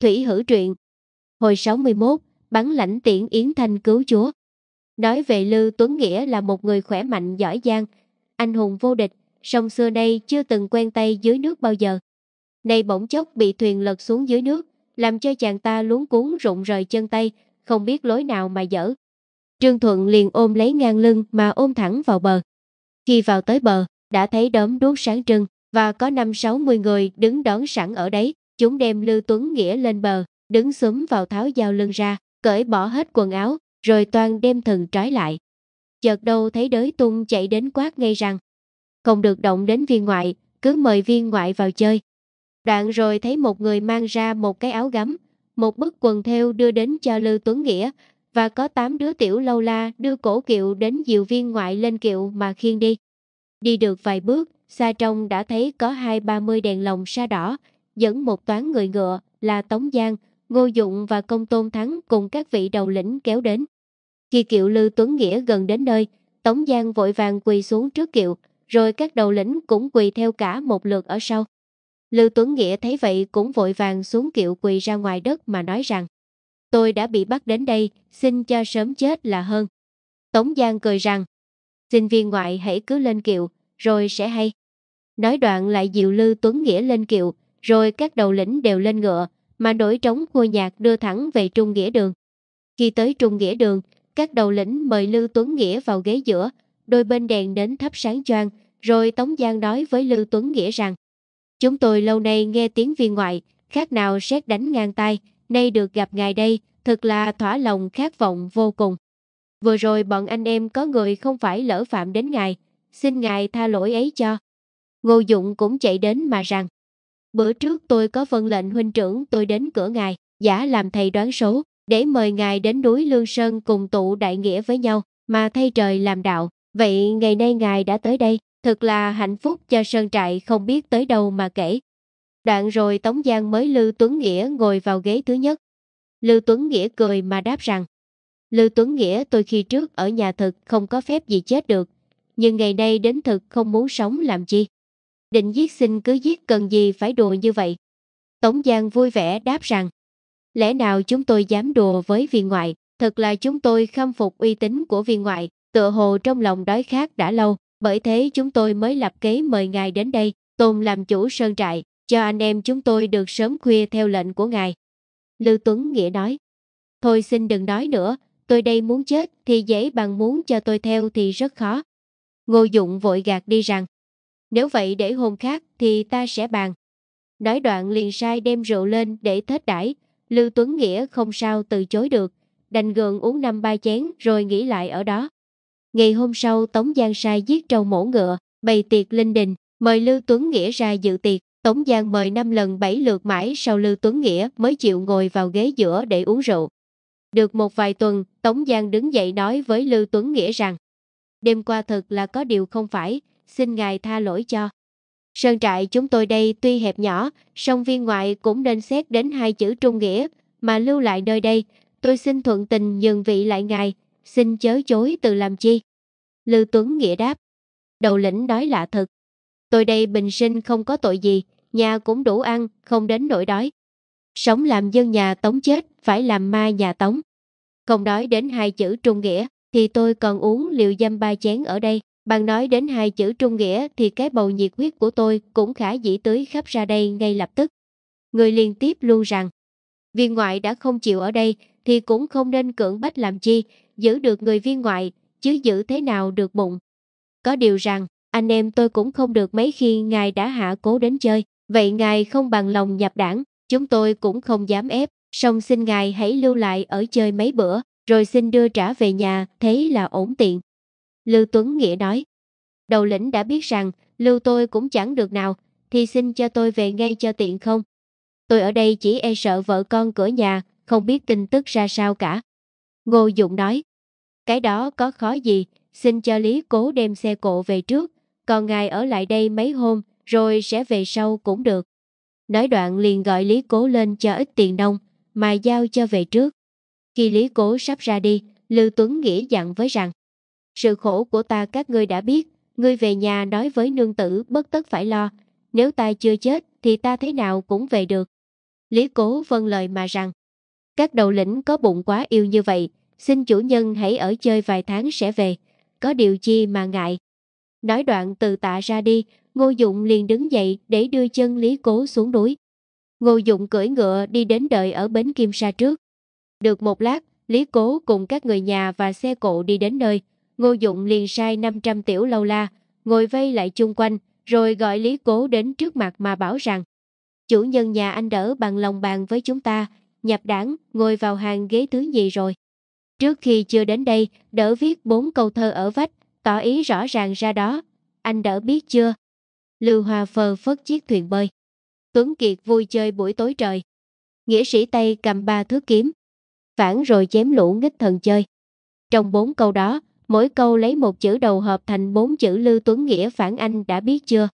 Thủy hữu Truyện Hồi 61, bắn lãnh tiễn Yến Thanh cứu chúa Nói về Lư Tuấn Nghĩa là một người khỏe mạnh giỏi giang, anh hùng vô địch, song xưa nay chưa từng quen tay dưới nước bao giờ. Nay bỗng chốc bị thuyền lật xuống dưới nước, làm cho chàng ta luống cuốn rụng rời chân tay, không biết lối nào mà dở. Trương Thuận liền ôm lấy ngang lưng mà ôm thẳng vào bờ. Khi vào tới bờ, đã thấy đốm đuốc sáng trưng và có năm sáu mươi người đứng đón sẵn ở đấy. Chúng đem Lưu Tuấn Nghĩa lên bờ, đứng súng vào tháo dao lưng ra, cởi bỏ hết quần áo, rồi toàn đem thần trói lại. Chợt đâu thấy đới tung chạy đến quát ngay rằng, không được động đến viên ngoại, cứ mời viên ngoại vào chơi. Đoạn rồi thấy một người mang ra một cái áo gấm, một bức quần theo đưa đến cho Lưu Tuấn Nghĩa, và có tám đứa tiểu lâu la đưa cổ kiệu đến diều viên ngoại lên kiệu mà khiêng đi. Đi được vài bước, xa trong đã thấy có hai ba mươi đèn lồng sa đỏ, dẫn một toán người ngựa là Tống Giang, Ngô Dụng và Công Tôn Thắng cùng các vị đầu lĩnh kéo đến. Khi kiệu Lư Tuấn Nghĩa gần đến nơi, Tống Giang vội vàng quỳ xuống trước kiệu, rồi các đầu lĩnh cũng quỳ theo cả một lượt ở sau. Lư Tuấn Nghĩa thấy vậy cũng vội vàng xuống kiệu quỳ ra ngoài đất mà nói rằng Tôi đã bị bắt đến đây, xin cho sớm chết là hơn. Tống Giang cười rằng Xin viên ngoại hãy cứ lên kiệu, rồi sẽ hay. Nói đoạn lại dìu Lư Tuấn Nghĩa lên kiệu, rồi các đầu lĩnh đều lên ngựa, mà đổi trống khua nhạc đưa thẳng về Trung Nghĩa Đường. Khi tới Trung Nghĩa Đường, các đầu lĩnh mời Lưu Tuấn Nghĩa vào ghế giữa, đôi bên đèn đến thắp sáng choang, rồi Tống Giang nói với Lưu Tuấn Nghĩa rằng Chúng tôi lâu nay nghe tiếng viên ngoại, khác nào xét đánh ngang tay, nay được gặp ngài đây, thật là thỏa lòng khát vọng vô cùng. Vừa rồi bọn anh em có người không phải lỡ phạm đến ngài, xin ngài tha lỗi ấy cho. Ngô Dụng cũng chạy đến mà rằng Bữa trước tôi có vân lệnh huynh trưởng tôi đến cửa ngài, giả làm thầy đoán số, để mời ngài đến núi Lương Sơn cùng tụ đại nghĩa với nhau, mà thay trời làm đạo. Vậy ngày nay ngài đã tới đây, thật là hạnh phúc cho Sơn Trại không biết tới đâu mà kể. Đoạn rồi Tống Giang mới Lưu Tuấn Nghĩa ngồi vào ghế thứ nhất. Lưu Tuấn Nghĩa cười mà đáp rằng, Lưu Tuấn Nghĩa tôi khi trước ở nhà thực không có phép gì chết được, nhưng ngày nay đến thực không muốn sống làm chi, định giết xin cứ giết cần gì phải đùa như vậy. Tống Giang vui vẻ đáp rằng, lẽ nào chúng tôi dám đùa với viên ngoại, thật là chúng tôi khâm phục uy tín của viên ngoại, tựa hồ trong lòng đói khát đã lâu, bởi thế chúng tôi mới lập kế mời ngài đến đây, tôn làm chủ sơn trại, cho anh em chúng tôi được sớm khuya theo lệnh của ngài. Lưu Tuấn Nghĩa nói, thôi xin đừng nói nữa, tôi đây muốn chết thì dễ bằng muốn cho tôi theo thì rất khó. Ngô Dụng vội gạt đi rằng, nếu vậy để hôm khác thì ta sẽ bàn. Nói đoạn liền sai đem rượu lên để thết đãi. Lưu Tuấn Nghĩa không sao từ chối được, đành gượng uống năm ba chén rồi nghỉ lại ở đó. Ngày hôm sau Tống Giang sai giết trâu mổ ngựa, bày tiệc linh đình, mời Lưu Tuấn Nghĩa ra dự tiệc. Tống Giang mời năm lần bảy lượt mãi sau Lưu Tuấn Nghĩa mới chịu ngồi vào ghế giữa để uống rượu. Được một vài tuần, Tống Giang đứng dậy nói với Lưu Tuấn Nghĩa rằng Đêm qua thật là có điều không phải, xin ngài tha lỗi cho. Sơn trại chúng tôi đây tuy hẹp nhỏ, song viên ngoại cũng nên xét đến hai chữ trung nghĩa, mà lưu lại nơi đây, tôi xin thuận tình nhường vị lại ngài, xin chớ chối từ làm chi. Lưu Tuấn Nghĩa đáp, đầu lĩnh đói lạ thật. Tôi đây bình sinh không có tội gì, nhà cũng đủ ăn, không đến nỗi đói. Sống làm dân nhà tống chết, phải làm ma nhà tống. Không đói đến hai chữ trung nghĩa, thì tôi còn uống liều dâm ba chén ở đây. Bạn nói đến hai chữ trung nghĩa thì cái bầu nhiệt huyết của tôi cũng khả dĩ tưới khắp ra đây ngay lập tức. Người liên tiếp luôn rằng, viên ngoại đã không chịu ở đây thì cũng không nên cưỡng bách làm chi, giữ được người viên ngoại, chứ giữ thế nào được bụng. Có điều rằng, anh em tôi cũng không được mấy khi ngài đã hạ cố đến chơi, vậy ngài không bằng lòng nhập đảng, chúng tôi cũng không dám ép, song xin ngài hãy lưu lại ở chơi mấy bữa, rồi xin đưa trả về nhà, thế là ổn tiện. Lưu Tuấn Nghĩa nói. Đầu lĩnh đã biết rằng, lưu tôi cũng chẳng được nào, thì xin cho tôi về ngay cho tiện không? Tôi ở đây chỉ e sợ vợ con cửa nhà, không biết tin tức ra sao cả. Ngô Dụng nói, cái đó có khó gì, xin cho Lý Cố đem xe cộ về trước, còn ngài ở lại đây mấy hôm, rồi sẽ về sau cũng được. Nói đoạn liền gọi Lý Cố lên cho ít tiền nông, mà giao cho về trước. Khi Lý Cố sắp ra đi, Lưu Tuấn Nghĩa dặn với rằng, sự khổ của ta các ngươi đã biết, ngươi về nhà nói với nương tử bất tất phải lo, nếu ta chưa chết thì ta thế nào cũng về được. Lý cố vâng lời mà rằng, các đầu lĩnh có bụng quá yêu như vậy, xin chủ nhân hãy ở chơi vài tháng sẽ về, có điều chi mà ngại. Nói đoạn từ tạ ra đi, Ngô Dụng liền đứng dậy để đưa chân Lý Cố xuống núi. Ngô Dụng cưỡi ngựa đi đến đợi ở bến Kim Sa trước. Được một lát, Lý Cố cùng các người nhà và xe cộ đi đến nơi, Ngô Dụng liền sai 500 tiểu lâu la, ngồi vây lại chung quanh, rồi gọi Lý Cố đến trước mặt mà bảo rằng Chủ nhân nhà anh đỡ bằng lòng bàn với chúng ta, nhập đảng, ngồi vào hàng ghế thứ gì rồi. Trước khi chưa đến đây, đỡ viết bốn câu thơ ở vách, tỏ ý rõ ràng ra đó. Anh đỡ biết chưa? Lưu Hòa phờ phất chiếc thuyền bơi. Tuấn Kiệt vui chơi buổi tối trời. Nghĩa sĩ Tây cầm ba thước kiếm. Phản rồi chém lũ nghích thần chơi. Trong bốn câu đó, mỗi câu lấy một chữ đầu hợp thành bốn chữ Lưu Tuấn Nghĩa phản anh đã biết chưa?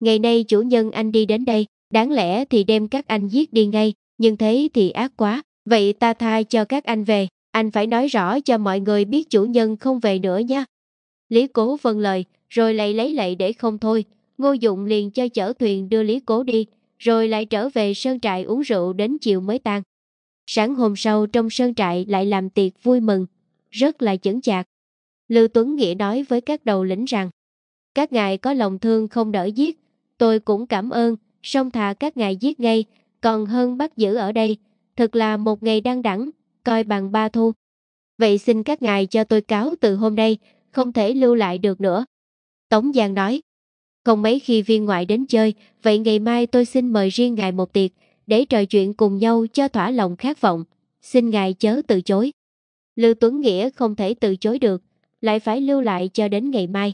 Ngày nay chủ nhân anh đi đến đây, đáng lẽ thì đem các anh giết đi ngay, nhưng thế thì ác quá, vậy ta tha cho các anh về, anh phải nói rõ cho mọi người biết chủ nhân không về nữa nha. Lý Cố vâng lời, rồi lại lấy lại để không thôi, Ngô Dụng liền cho chở thuyền đưa Lý Cố đi, rồi lại trở về sơn trại uống rượu đến chiều mới tan. Sáng hôm sau trong sơn trại lại làm tiệc vui mừng, rất là chững chạc, Lưu Tuấn Nghĩa nói với các đầu lĩnh rằng, các ngài có lòng thương không đỡ giết, tôi cũng cảm ơn, song thà các ngài giết ngay, còn hơn bắt giữ ở đây, thật là một ngày đang đẳng, coi bằng ba thu. Vậy xin các ngài cho tôi cáo từ hôm nay, không thể lưu lại được nữa. Tống Giang nói, không mấy khi viên ngoại đến chơi, vậy ngày mai tôi xin mời riêng ngài một tiệc, để trò chuyện cùng nhau cho thỏa lòng khát vọng. Xin ngài chớ từ chối. Lưu Tuấn Nghĩa không thể từ chối được, lại phải lưu lại cho đến ngày mai.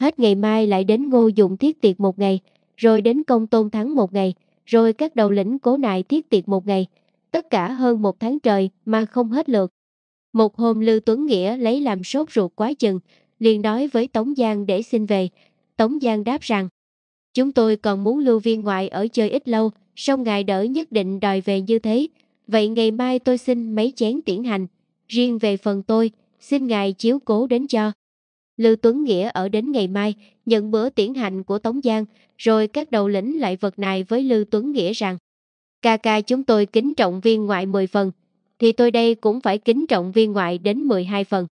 Hết ngày mai lại đến ngô dụng thiết tiệc một ngày, rồi đến công tôn thắng một ngày, rồi các đầu lĩnh cố nại thiết tiệc một ngày, tất cả hơn một tháng trời mà không hết lượt. Một hôm Lưu Tuấn Nghĩa lấy làm sốt ruột quá chừng, liền nói với Tống Giang để xin về. Tống Giang đáp rằng, chúng tôi còn muốn lưu viên ngoại ở chơi ít lâu, song ngài đỡ nhất định đòi về như thế. Vậy ngày mai tôi xin mấy chén tiễn hành. Riêng về phần tôi, xin ngài chiếu cố đến cho. Lưu Tuấn Nghĩa ở đến ngày mai, nhận bữa tiễn hành của Tống Giang, rồi các đầu lĩnh lại vật này với Lưu Tuấn Nghĩa rằng ca ca chúng tôi kính trọng viên ngoại 10 phần, thì tôi đây cũng phải kính trọng viên ngoại đến 12 phần.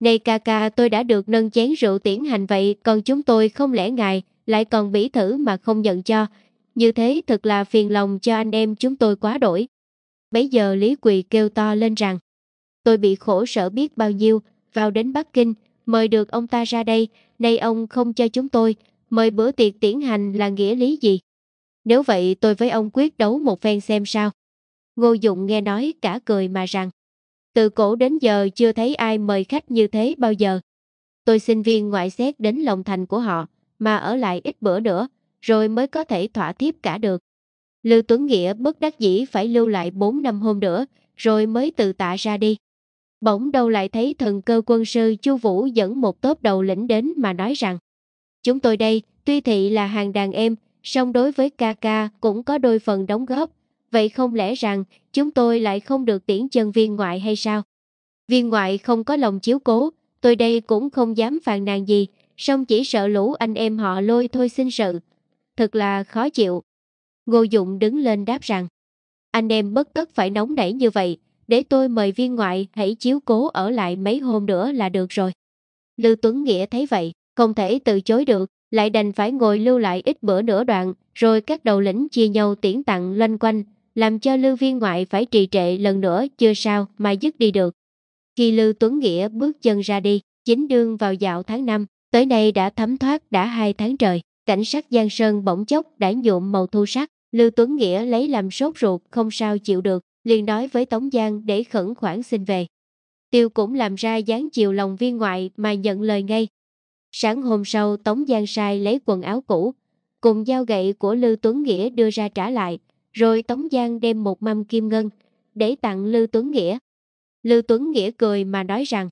Này ca ca tôi đã được nâng chén rượu tiễn hành vậy còn chúng tôi không lẽ ngài lại còn bỉ thử mà không nhận cho. Như thế thật là phiền lòng cho anh em chúng tôi quá đổi. Bấy giờ Lý Quỳ kêu to lên rằng Tôi bị khổ sở biết bao nhiêu, vào đến Bắc Kinh, mời được ông ta ra đây, nay ông không cho chúng tôi, mời bữa tiệc tiễn hành là nghĩa lý gì? Nếu vậy tôi với ông quyết đấu một phen xem sao. Ngô Dụng nghe nói cả cười mà rằng, từ cổ đến giờ chưa thấy ai mời khách như thế bao giờ. Tôi xin viên ngoại xét đến lòng thành của họ, mà ở lại ít bữa nữa, rồi mới có thể thỏa thiếp cả được. Lưu Tuấn Nghĩa bất đắc dĩ phải lưu lại 4 năm hôm nữa, rồi mới tự tạ ra đi. Bỗng đâu lại thấy thần cơ quân sư Chu Vũ dẫn một tốp đầu lĩnh đến mà nói rằng Chúng tôi đây, tuy thị là hàng đàn em, song đối với ca ca cũng có đôi phần đóng góp. Vậy không lẽ rằng chúng tôi lại không được tiễn chân viên ngoại hay sao? Viên ngoại không có lòng chiếu cố, tôi đây cũng không dám phàn nàn gì, song chỉ sợ lũ anh em họ lôi thôi xin sự. Thật là khó chịu. Ngô Dụng đứng lên đáp rằng, anh em bất tất phải nóng nảy như vậy, để tôi mời viên ngoại hãy chiếu cố ở lại mấy hôm nữa là được rồi. Lưu Tuấn Nghĩa thấy vậy, không thể từ chối được, lại đành phải ngồi lưu lại ít bữa nửa đoạn, rồi các đầu lĩnh chia nhau tiễn tặng loanh quanh, làm cho lưu viên ngoại phải trì trệ lần nữa chưa sao mà dứt đi được. Khi Lưu Tuấn Nghĩa bước chân ra đi, chính đương vào dạo tháng 5, tới nay đã thấm thoát đã hai tháng trời, cảnh sát Giang Sơn bỗng chốc đã nhuộm màu thu sắc, Lưu Tuấn Nghĩa lấy làm sốt ruột không sao chịu được, liền nói với Tống Giang để khẩn khoản xin về. Tiêu cũng làm ra dáng chiều lòng viên ngoại mà nhận lời ngay. Sáng hôm sau Tống Giang sai lấy quần áo cũ, cùng dao gậy của Lư Tuấn Nghĩa đưa ra trả lại, rồi Tống Giang đem một mâm kim ngân, để tặng Lư Tuấn Nghĩa. Lư Tuấn Nghĩa cười mà nói rằng,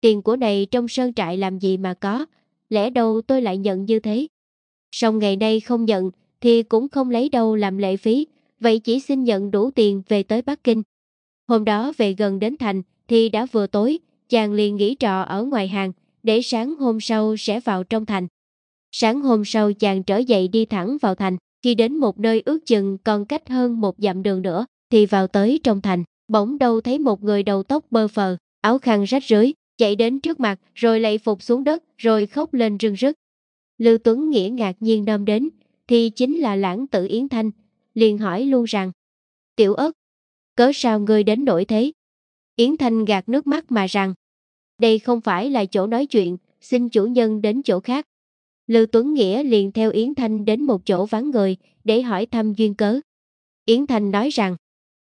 tiền của này trong sơn trại làm gì mà có, lẽ đâu tôi lại nhận như thế. Xong ngày nay không nhận, thì cũng không lấy đâu làm lệ phí, vậy chỉ xin nhận đủ tiền về tới Bắc Kinh. Hôm đó về gần đến thành thì đã vừa tối, chàng liền nghỉ trọ ở ngoài hàng, để sáng hôm sau sẽ vào trong thành. Sáng hôm sau chàng trở dậy đi thẳng vào thành, khi đến một nơi ước chừng còn cách hơn một dặm đường nữa, thì vào tới trong thành, bỗng đâu thấy một người đầu tóc bơ phờ, áo khăn rách rưới, chạy đến trước mặt rồi lạy phục xuống đất rồi khóc lên rưng rức. Lưu Tuấn Nghĩa ngạc nhiên đâm đến, thì chính là lãng tử Yến Thanh, liền hỏi luôn rằng, tiểu ớt, cớ sao ngươi đến nổi thế? Yến Thanh gạt nước mắt mà rằng, đây không phải là chỗ nói chuyện, xin chủ nhân đến chỗ khác. Lưu Tuấn Nghĩa liền theo Yến Thanh đến một chỗ vắng người để hỏi thăm duyên cớ. Yến Thanh nói rằng,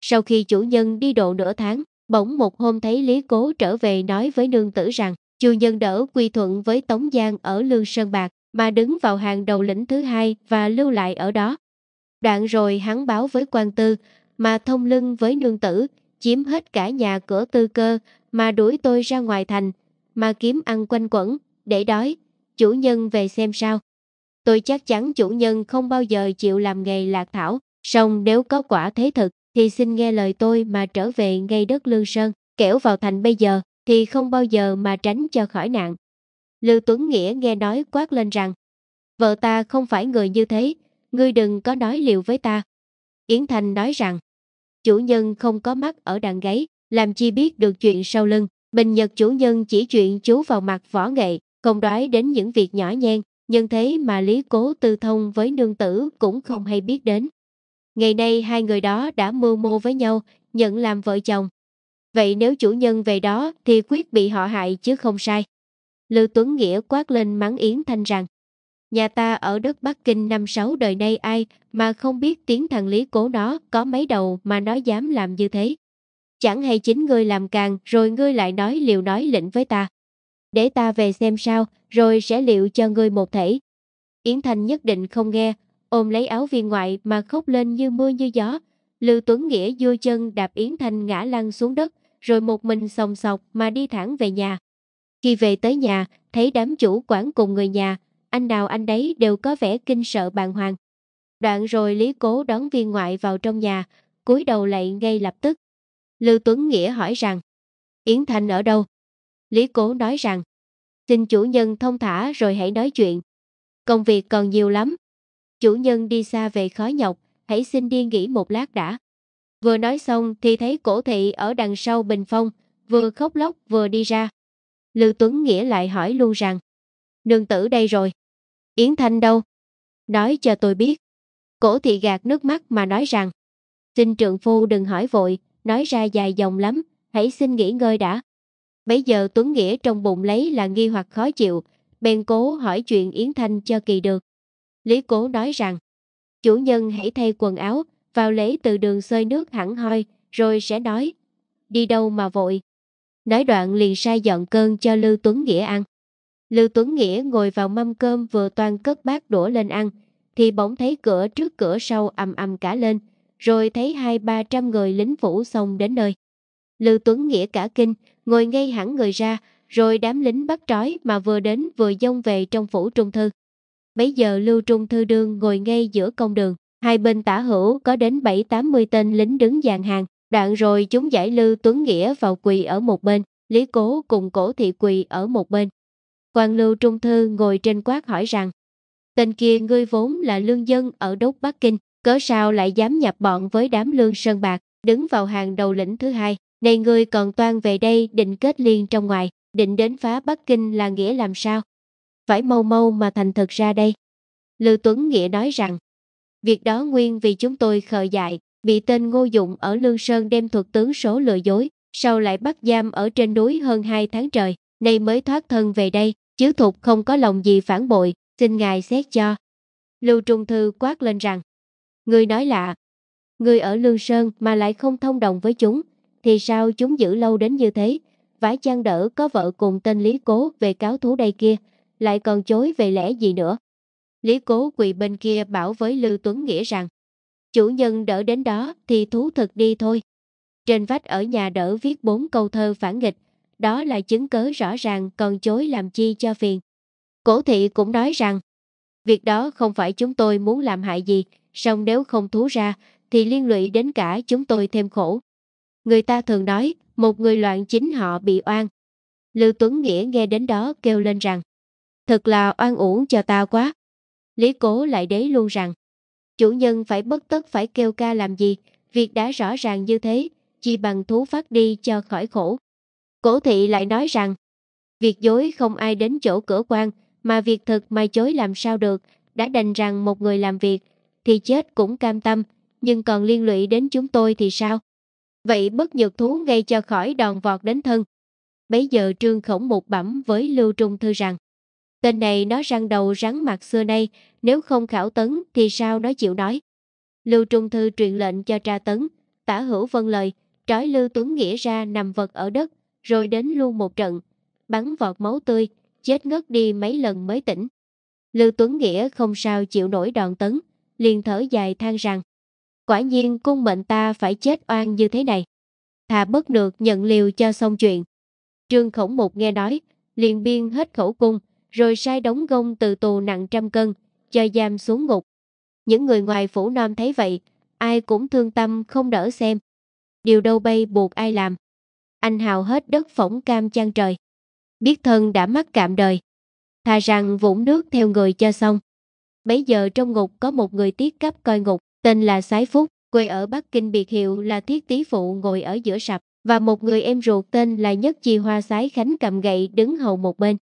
sau khi chủ nhân đi độ nửa tháng, bỗng một hôm thấy Lý Cố trở về nói với nương tử rằng, chủ nhân đỡ quy thuận với Tống Giang ở Lương Sơn Bạc, mà đứng vào hàng đầu lĩnh thứ hai và lưu lại ở đó. Đoạn rồi hắn báo với quan tư, mà thông lưng với nương tử, chiếm hết cả nhà cửa tư cơ, mà đuổi tôi ra ngoài thành, mà kiếm ăn quanh quẩn, để đói, chủ nhân về xem sao. Tôi chắc chắn chủ nhân không bao giờ chịu làm nghề lạc thảo, song nếu có quả thế thực, thì xin nghe lời tôi mà trở về ngay đất Lương Sơn, kẻo vào thành bây giờ, thì không bao giờ mà tránh cho khỏi nạn. Lưu Tuấn Nghĩa nghe nói quát lên rằng, vợ ta không phải người như thế, ngươi đừng có nói liều với ta. Yến Thanh nói rằng, chủ nhân không có mắt ở đàn gáy, làm chi biết được chuyện sau lưng. Bình Nhật chủ nhân chỉ chuyện chú vào mặt võ nghệ, không đói đến những việc nhỏ nhen, nhưng thế mà Lý Cố tư thông với nương tử cũng không hay biết đến. Ngày nay hai người đó đã mưu mô với nhau, nhận làm vợ chồng. Vậy nếu chủ nhân về đó thì quyết bị họ hại chứ không sai. Lưu Tuấn Nghĩa quát lên mắng Yến Thanh rằng, nhà ta ở đất Bắc Kinh năm sáu đời nay ai mà không biết tiếng thằng Lý cố nó có mấy đầu mà nó dám làm như thế. Chẳng hay chính ngươi làm càng rồi ngươi lại nói liều nói lệnh với ta. Để ta về xem sao rồi sẽ liệu cho ngươi một thể. Yến Thanh nhất định không nghe, ôm lấy áo viên ngoại mà khóc lên như mưa như gió. Lưu Tuấn Nghĩa vô chân đạp Yến Thanh ngã lăn xuống đất rồi một mình sòng sọc mà đi thẳng về nhà. Khi về tới nhà, thấy đám chủ quản cùng người nhà, anh nào anh đấy đều có vẻ kinh sợ bàng hoàng. Đoạn rồi Lý Cố đón viên ngoại vào trong nhà, cúi đầu lại ngay lập tức. Lưu Tuấn Nghĩa hỏi rằng, Yến thanh ở đâu? Lý Cố nói rằng, xin chủ nhân thông thả rồi hãy nói chuyện. Công việc còn nhiều lắm. Chủ nhân đi xa về khó nhọc, hãy xin đi nghỉ một lát đã. Vừa nói xong thì thấy cổ thị ở đằng sau bình phong, vừa khóc lóc vừa đi ra. Lưu Tuấn Nghĩa lại hỏi luôn rằng, nương tử đây rồi. Yến Thanh đâu? Nói cho tôi biết. Cổ thị gạt nước mắt mà nói rằng, xin trượng phu đừng hỏi vội, nói ra dài dòng lắm, hãy xin nghỉ ngơi đã. Bây giờ Tuấn Nghĩa trong bụng lấy là nghi hoặc khó chịu, bèn cố hỏi chuyện Yến Thanh cho kỳ được. Lý cố nói rằng, chủ nhân hãy thay quần áo, vào lấy từ đường xơi nước hẳn hoi, rồi sẽ nói, đi đâu mà vội. Nói đoạn liền sai dọn cơn cho Lưu Tuấn Nghĩa ăn. Lưu Tuấn Nghĩa ngồi vào mâm cơm vừa toàn cất bát đũa lên ăn, thì bỗng thấy cửa trước cửa sau ầm ầm cả lên, rồi thấy hai ba trăm người lính phủ xông đến nơi. Lưu Tuấn Nghĩa cả kinh, ngồi ngay hẳn người ra, rồi đám lính bắt trói mà vừa đến vừa dông về trong phủ Trung Thư. Bấy giờ Lưu Trung Thư Đương ngồi ngay giữa công đường, hai bên tả hữu có đến bảy tám mươi tên lính đứng dàn hàng, đoạn rồi chúng giải Lưu Tuấn Nghĩa vào quỳ ở một bên, Lý Cố cùng cổ thị quỳ ở một bên, Quan Lưu Trung Thư ngồi trên quát hỏi rằng, tên kia ngươi vốn là lương dân ở đốc Bắc Kinh, cớ sao lại dám nhập bọn với đám lương sơn bạc, đứng vào hàng đầu lĩnh thứ hai, này ngươi còn toan về đây định kết liên trong ngoài, định đến phá Bắc Kinh là nghĩa làm sao? Phải mau mau mà thành thật ra đây. Lưu Tuấn Nghĩa nói rằng, việc đó nguyên vì chúng tôi khờ dại, bị tên Ngô Dụng ở Lương Sơn đem thuật tướng số lừa dối, sau lại bắt giam ở trên núi hơn hai tháng trời, nay mới thoát thân về đây, Chứ thục không có lòng gì phản bội, xin ngài xét cho. Lưu Trung Thư quát lên rằng, người nói lạ, người ở Lương Sơn mà lại không thông đồng với chúng, thì sao chúng giữ lâu đến như thế? Vãi chăng đỡ có vợ cùng tên Lý Cố về cáo thú đây kia, lại còn chối về lẽ gì nữa? Lý Cố quỳ bên kia bảo với Lưu Tuấn Nghĩa rằng, chủ nhân đỡ đến đó thì thú thực đi thôi. Trên vách ở nhà đỡ viết bốn câu thơ phản nghịch, đó là chứng cớ rõ ràng còn chối làm chi cho phiền. Cổ thị cũng nói rằng, việc đó không phải chúng tôi muốn làm hại gì, song nếu không thú ra, thì liên lụy đến cả chúng tôi thêm khổ. Người ta thường nói, một người loạn chính họ bị oan. Lưu Tuấn Nghĩa nghe đến đó kêu lên rằng, thật là oan uổng cho ta quá. Lý cố lại đế luôn rằng, chủ nhân phải bất tất phải kêu ca làm gì, việc đã rõ ràng như thế, chỉ bằng thú phát đi cho khỏi khổ. Cổ thị lại nói rằng, việc dối không ai đến chỗ cửa quan, mà việc thật mà chối làm sao được, đã đành rằng một người làm việc, thì chết cũng cam tâm, nhưng còn liên lụy đến chúng tôi thì sao? Vậy bất nhược thú gây cho khỏi đòn vọt đến thân. Bấy giờ trương khổng một bẩm với Lưu Trung Thư rằng, tên này nó răng đầu rắn mặt xưa nay, nếu không khảo tấn thì sao nó chịu nói. Lưu Trung Thư truyền lệnh cho tra tấn, tả hữu vân lời, trói Lưu Tuấn Nghĩa ra nằm vật ở đất, rồi đến luôn một trận, bắn vọt máu tươi, chết ngất đi mấy lần mới tỉnh. Lưu Tuấn Nghĩa không sao chịu nổi đòn tấn, liền thở dài than rằng, quả nhiên cung mệnh ta phải chết oan như thế này. Thà bất được nhận liều cho xong chuyện. Trương Khổng Mục nghe nói, liền biên hết khẩu cung, rồi sai đóng gông từ tù nặng trăm cân, cho giam xuống ngục. Những người ngoài phủ nam thấy vậy, ai cũng thương tâm không đỡ xem. Điều đâu bay buộc ai làm anh hào hết đất phỏng cam chan trời. Biết thân đã mắc cạm đời. Thà rằng vũng nước theo người cho xong. Bấy giờ trong ngục có một người tiết cấp coi ngục, tên là Sái Phúc, quê ở Bắc Kinh biệt hiệu là Thiết Tý Phụ ngồi ở giữa sập, và một người em ruột tên là Nhất Chi Hoa Sái Khánh cầm gậy đứng hầu một bên.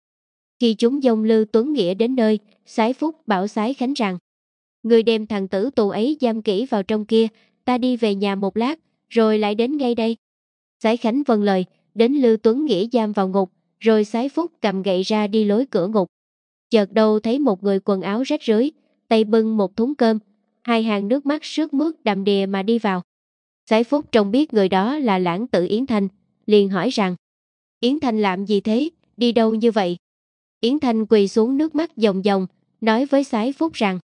Khi chúng dông Lư Tuấn Nghĩa đến nơi, Sái Phúc bảo Sái Khánh rằng Người đem thằng tử tù ấy giam kỹ vào trong kia, ta đi về nhà một lát, rồi lại đến ngay đây. Sái Khánh vâng lời, đến Lưu Tuấn Nghĩa giam vào ngục, rồi Sái Phúc cầm gậy ra đi lối cửa ngục. Chợt đâu thấy một người quần áo rách rưới, tay bưng một thúng cơm, hai hàng nước mắt sướt mướt đầm đìa mà đi vào. Sái Phúc trông biết người đó là lãng tử Yến Thanh, liền hỏi rằng Yến Thanh làm gì thế, đi đâu như vậy? Yến Thanh quỳ xuống nước mắt dòng dòng, nói với Sái Phúc rằng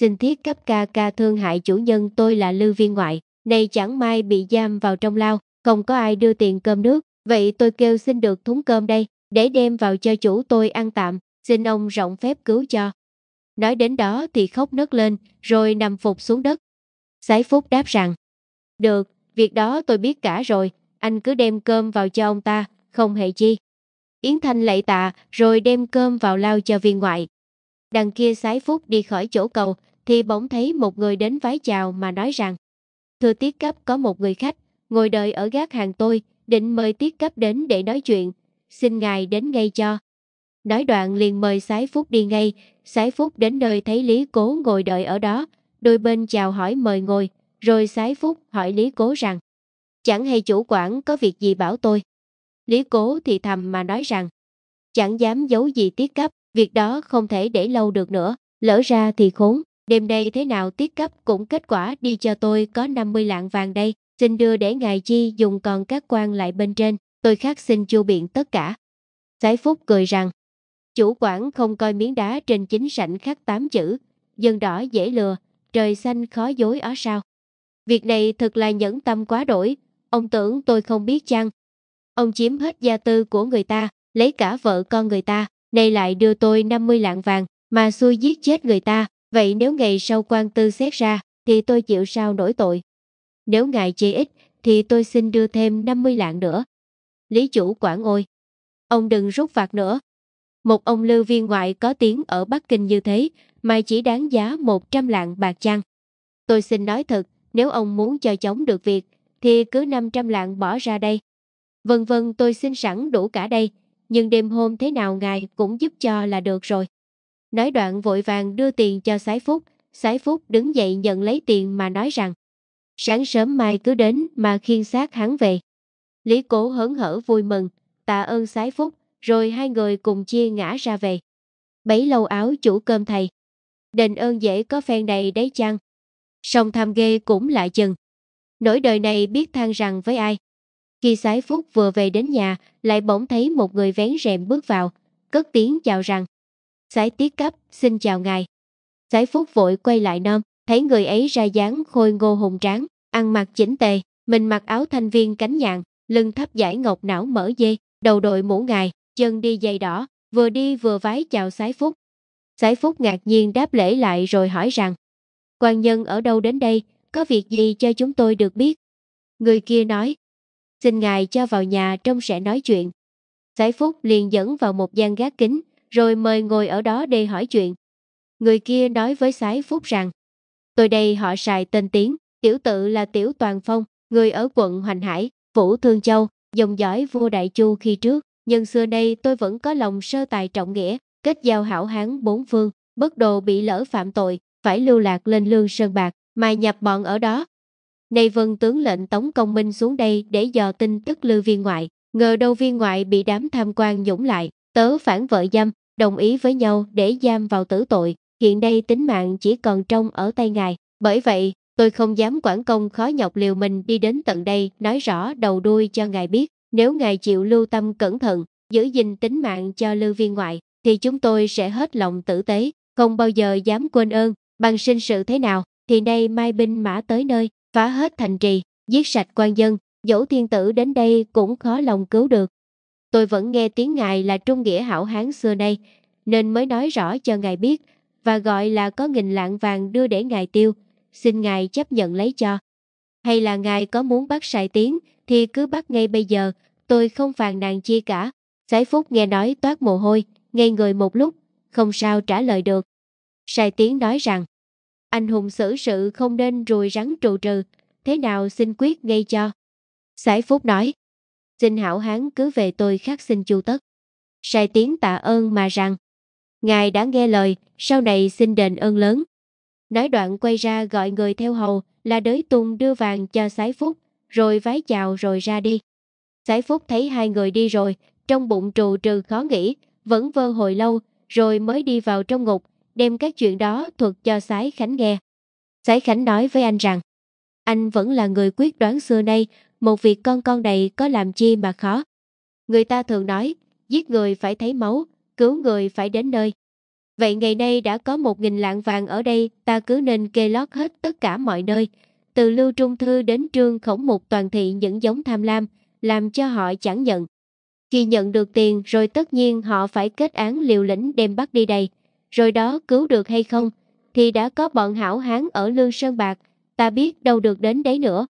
Xin thiết cấp ca ca thương hại chủ nhân tôi là Lưu Viên Ngoại, nay chẳng may bị giam vào trong lao không có ai đưa tiền cơm nước, vậy tôi kêu xin được thúng cơm đây, để đem vào cho chủ tôi ăn tạm, xin ông rộng phép cứu cho. Nói đến đó thì khóc nấc lên, rồi nằm phục xuống đất. Sái Phúc đáp rằng, được, việc đó tôi biết cả rồi, anh cứ đem cơm vào cho ông ta, không hề chi. Yến Thanh lạy tạ, rồi đem cơm vào lao cho viên ngoại. Đằng kia Sái Phúc đi khỏi chỗ cầu, thì bỗng thấy một người đến vái chào mà nói rằng, thưa tiết cấp có một người khách, ngồi đợi ở gác hàng tôi, định mời tiết cấp đến để nói chuyện, xin ngài đến ngay cho. Nói đoạn liền mời Sái Phúc đi ngay, Sái Phúc đến nơi thấy Lý Cố ngồi đợi ở đó, đôi bên chào hỏi mời ngồi, rồi Sái Phúc hỏi Lý Cố rằng, chẳng hay chủ quản có việc gì bảo tôi. Lý Cố thì thầm mà nói rằng, chẳng dám giấu gì tiết cấp, việc đó không thể để lâu được nữa, lỡ ra thì khốn, đêm nay thế nào tiết cấp cũng kết quả đi cho tôi có 50 lạng vàng đây xin đưa để ngài chi dùng còn các quan lại bên trên, tôi khác xin chu biện tất cả. Sái Phúc cười rằng, chủ quản không coi miếng đá trên chính sảnh khắc tám chữ, dân đỏ dễ lừa, trời xanh khó dối ở sao. Việc này thật là nhẫn tâm quá đổi, ông tưởng tôi không biết chăng. Ông chiếm hết gia tư của người ta, lấy cả vợ con người ta, nay lại đưa tôi 50 lạng vàng, mà xui giết chết người ta, vậy nếu ngày sau quan tư xét ra, thì tôi chịu sao nổi tội. Nếu ngài chê ít, thì tôi xin đưa thêm 50 lạng nữa. Lý chủ quản ôi, ông đừng rút phạt nữa. Một ông lưu viên ngoại có tiếng ở Bắc Kinh như thế, mà chỉ đáng giá 100 lạng bạc chăng. Tôi xin nói thật, nếu ông muốn cho chống được việc, thì cứ 500 lạng bỏ ra đây. Vân vân tôi xin sẵn đủ cả đây, nhưng đêm hôm thế nào ngài cũng giúp cho là được rồi. Nói đoạn vội vàng đưa tiền cho Sái Phúc, Sái Phúc đứng dậy nhận lấy tiền mà nói rằng Sáng sớm mai cứ đến mà khiên xác hắn về. Lý cố hớn hở vui mừng, tạ ơn sái phúc, rồi hai người cùng chia ngã ra về. Bấy lâu áo chủ cơm thầy. Đền ơn dễ có phen đầy đấy chăng? Song tham ghê cũng lại chừng. Nỗi đời này biết than rằng với ai. Khi sái phúc vừa về đến nhà, lại bỗng thấy một người vén rèm bước vào, cất tiếng chào rằng. Sái tiết cấp, xin chào ngài. Sái phúc vội quay lại nom thấy người ấy ra dáng khôi ngô hùng tráng, ăn mặc chỉnh tề, mình mặc áo thanh viên cánh nhạn, lưng thấp giải ngọc não mở dê, đầu đội mũ ngài, chân đi giày đỏ, vừa đi vừa vái chào Sái Phúc. Sái Phúc ngạc nhiên đáp lễ lại rồi hỏi rằng, quan nhân ở đâu đến đây, có việc gì cho chúng tôi được biết? Người kia nói, xin ngài cho vào nhà trong sẽ nói chuyện. Sái Phúc liền dẫn vào một gian gác kính, rồi mời ngồi ở đó để hỏi chuyện. Người kia nói với Sái Phúc rằng, Tôi đây họ xài tên tiếng, tiểu tự là Tiểu Toàn Phong, người ở quận Hoành Hải, Vũ Thương Châu, dòng dõi vua Đại Chu khi trước. Nhưng xưa nay tôi vẫn có lòng sơ tài trọng nghĩa, kết giao hảo hán bốn phương, bất đồ bị lỡ phạm tội, phải lưu lạc lên lương sơn bạc, mà nhập bọn ở đó. Nay vân tướng lệnh Tống Công Minh xuống đây để dò tin tức lưu viên ngoại, ngờ đâu viên ngoại bị đám tham quan dũng lại, tớ phản vợ giam, đồng ý với nhau để giam vào tử tội, hiện đây tính mạng chỉ còn trong ở tay ngài. Bởi vậy, tôi không dám quản công khó nhọc liều mình đi đến tận đây nói rõ đầu đuôi cho ngài biết. Nếu ngài chịu lưu tâm cẩn thận, giữ gìn tính mạng cho lưu viên ngoại, thì chúng tôi sẽ hết lòng tử tế, không bao giờ dám quên ơn, bằng sinh sự thế nào, thì nay mai binh mã tới nơi, phá hết thành trì, giết sạch quan dân, dẫu thiên tử đến đây cũng khó lòng cứu được. Tôi vẫn nghe tiếng ngài là trung nghĩa hảo hán xưa nay, nên mới nói rõ cho ngài biết, và gọi là có nghìn lạng vàng đưa để ngài tiêu, xin ngài chấp nhận lấy cho. Hay là ngài có muốn bắt sải tiếng thì cứ bắt ngay bây giờ, tôi không phàn nàn chi cả. Sải Phúc nghe nói toát mồ hôi, ngây người một lúc, không sao trả lời được. Sài Tiến nói rằng, anh hùng xử sự không nên rùi rắn trù trừ, thế nào xin quyết ngay cho. Sải Phúc nói, xin hảo hán cứ về tôi khắc xin chu tất. Sài Tiến tạ ơn mà rằng, Ngài đã nghe lời, sau này xin đền ơn lớn. Nói đoạn quay ra gọi người theo hầu là đới tung đưa vàng cho sái phúc, rồi vái chào rồi ra đi. Sái phúc thấy hai người đi rồi, trong bụng trù trừ khó nghĩ, vẫn vơ hồi lâu, rồi mới đi vào trong ngục, đem các chuyện đó thuật cho sái khánh nghe. Sái khánh nói với anh rằng, anh vẫn là người quyết đoán xưa nay, một việc con con này có làm chi mà khó. Người ta thường nói, giết người phải thấy máu, cứu người phải đến nơi. Vậy ngày nay đã có một nghìn lạng vàng ở đây, ta cứ nên kê lót hết tất cả mọi nơi. Từ Lưu Trung Thư đến Trương Khổng Mục toàn thị những giống tham lam, làm cho họ chẳng nhận. Khi nhận được tiền rồi tất nhiên họ phải kết án liều lĩnh đem bắt đi đây. Rồi đó cứu được hay không, thì đã có bọn hảo hán ở Lương Sơn Bạc, ta biết đâu được đến đấy nữa.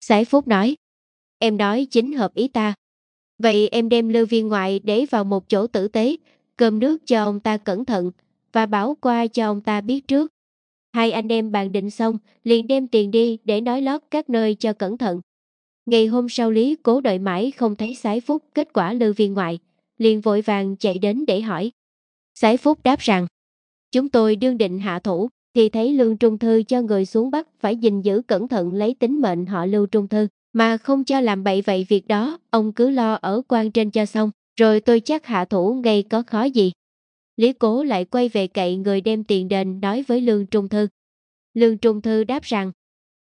Sải Phúc nói, em nói chính hợp ý ta. Vậy em đem lưu viên ngoại để vào một chỗ tử tế, cơm nước cho ông ta cẩn thận và bảo qua cho ông ta biết trước. Hai anh em bàn định xong, liền đem tiền đi để nói lót các nơi cho cẩn thận. Ngày hôm sau Lý cố đợi mãi không thấy Sái Phúc kết quả lư viên ngoại, liền vội vàng chạy đến để hỏi. Sái Phúc đáp rằng, chúng tôi đương định hạ thủ, thì thấy Lương Trung Thư cho người xuống Bắc phải gìn giữ cẩn thận lấy tính mệnh họ Lưu Trung Thư, mà không cho làm bậy vậy việc đó, ông cứ lo ở quan trên cho xong. Rồi tôi chắc hạ thủ ngay có khó gì. Lý cố lại quay về cậy người đem tiền đền nói với Lương Trung Thư. Lương Trung Thư đáp rằng,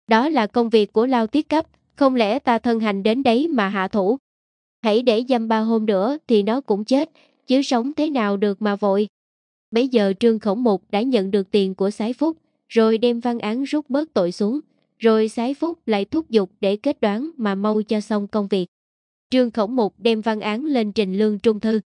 đó là công việc của lao tiết cấp, không lẽ ta thân hành đến đấy mà hạ thủ. Hãy để dăm ba hôm nữa thì nó cũng chết, chứ sống thế nào được mà vội. Bấy giờ Trương Khổng Mục đã nhận được tiền của Sái Phúc, rồi đem văn án rút bớt tội xuống, rồi Sái Phúc lại thúc giục để kết đoán mà mau cho xong công việc. Trương Khổng Mục đem văn án lên trình Lương Trung Thư,